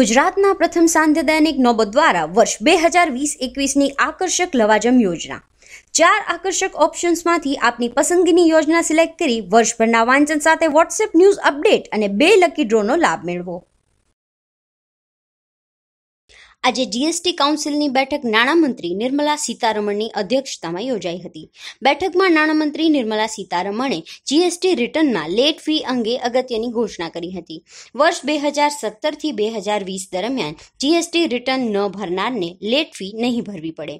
ગુજરાતના પ્રથમ સાંધ્ય દૈનિક નોબત દ્વારા વર્ષ બે હજાર વીસ એકવીસની આકર્ષક લવાજમ યોજના ચાર આકર્ષક ઓપ્શન્સમાંથી આપની પસંદગીની યોજના સિલેક્ટ કરી વર્ષભરના વાંચન સાથે વોટ્સએપ ન્યૂઝ અપડેટ અને બે લકી ડ્રોનો લાભ મેળવો આજે જીએસટી કાઉન્સિલની બેઠક નાણામંત્રી નિર્મલા સીતારમણની અધ્યક્ષતામાં યોજાઈ હતી બેઠકમાં નાણામંત્રી નિર્મલા સીતારમણે જીએસટી રિટર્નમાં લેટ ફી અંગે અગત્યની ઘોષણા કરી હતી વર્ષ બે હજાર સત્તરથી બે હજાર વીસ દરમિયાન જીએસટી રિટર્ન ન ભરનારને લેટ ફી નહીં ભરવી પડે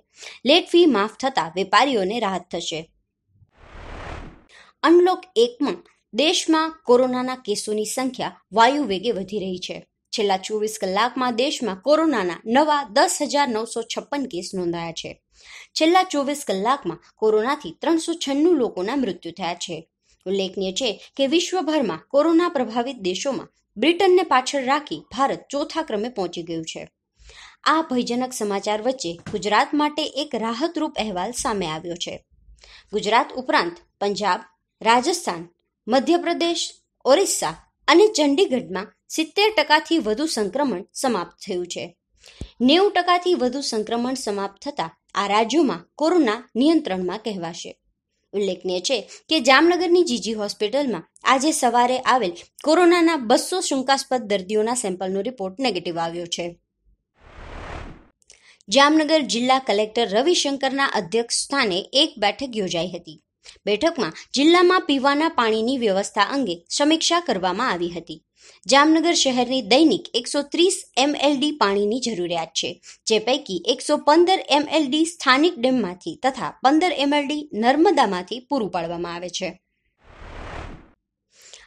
લેટ ફી માફ થતાં વેપારીઓને રાહત થશે અનલોક એકમાં દેશમાં કોરોનાના કેસોની સંખ્યા વાયુ વેગે વધી રહી છે છેલ્લા ચોવીસ કલાકમાં દેશમાં કોરોનાના નવા દસ હજાર નવસો છપ્પન કેસ નોંધાયા છે છેલ્લા ચોવીસ કલાકમાં કોરોનાથી ત્રણસો છન્નું લોકોના મૃત્યુ થયા છે ઉલ્લેખનીય છે કે વિશ્વભરમાં કોરોના પ્રભાવિત દેશોમાં બ્રિટનને પાછળ રાખી ભારત ચોથા ક્રમે પહોંચી ગયું છે આ ભયજનક સમાચાર વચ્ચે ગુજરાત માટે એક રાહતરૂપ અહેવાલ સામે આવ્યો છે ગુજરાત ઉપરાંત પંજાબ રાજસ્થાન મધ્યપ્રદેશ ઓરિસ્સા અને ચંડીગઢમાં સિત્તેર ટકાથી વધુ સંક્રમણ સમાપ્ત થયું છે નેવું ટકાથી વધુ સંક્રમણ સમાપ્ત થતાં આ રાજ્યોમાં કોરોના નિયંત્રણમાં કહેવાશે ઉલ્લેખનીય છે કે જામનગરની જીજી હોસ્પિટલમાં આજે સવારે આવેલ કોરોનાના બસો શંકાસ્પદ દર્દીઓના સેમ્પલનો રિપોર્ટ નેગેટિવ આવ્યો છે જામનગર જિલ્લા કલેક્ટર રવિશંકરના અધ્યક્ષ સ્થાને એક બેઠક યોજાઈ હતી બેઠકમાં જિલ્લામાં પીવાના પાણીની વ્યવસ્થા અંગે સમીક્ષા કરવામાં આવી હતી જામનગર શહેરની દૈનિક એકસો ત્રીસ એમએલડી પાણીની જરૂરિયાત છે જે પૈકી એકસો પંદર એમએલડી સ્થાનિક ડેમમાંથી તથા પંદર એમએલડી નર્મદામાંથી પૂરું પાડવામાં આવે છે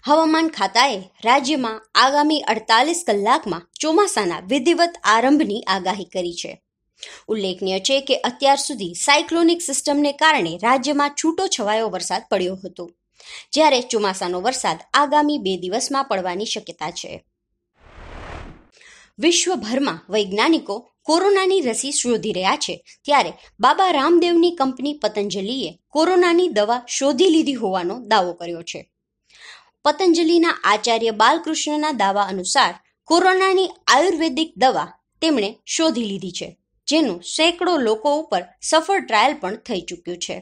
હવામાન ખાતાએ રાજ્યમાં આગામી અડતાલીસ કલાકમાં ચોમાસાના વિધિવત આરંભની આગાહી કરી છે ઉલ્લેખનીય છે કે અત્યાર સુધી સાયક્લોનિક સિસ્ટમને કારણે રાજ્યમાં છૂટો છવાયો વરસાદ પડ્યો હતો જ્યારે ચોમાસાનો વરસાદ આગામી બે દિવસમાં પડવાની શક્યતા છે વિશ્વભરમાં વૈજ્ઞાનિકો કોરોનાની રસી શોધી રહ્યા છે ત્યારે બાબા રામદેવની કંપની પતંજલિએ કોરોનાની દવા શોધી લીધી હોવાનો દાવો કર્યો છે પતંજલિના આચાર્ય બાલકૃષ્ણના દાવા અનુસાર કોરોનાની આયુર્વેદિક દવા તેમણે શોધી લીધી છે જેનું સેંકડો લોકો ઉપર સફળ ટ્રાયલ પણ થઈ ચૂક્યું છે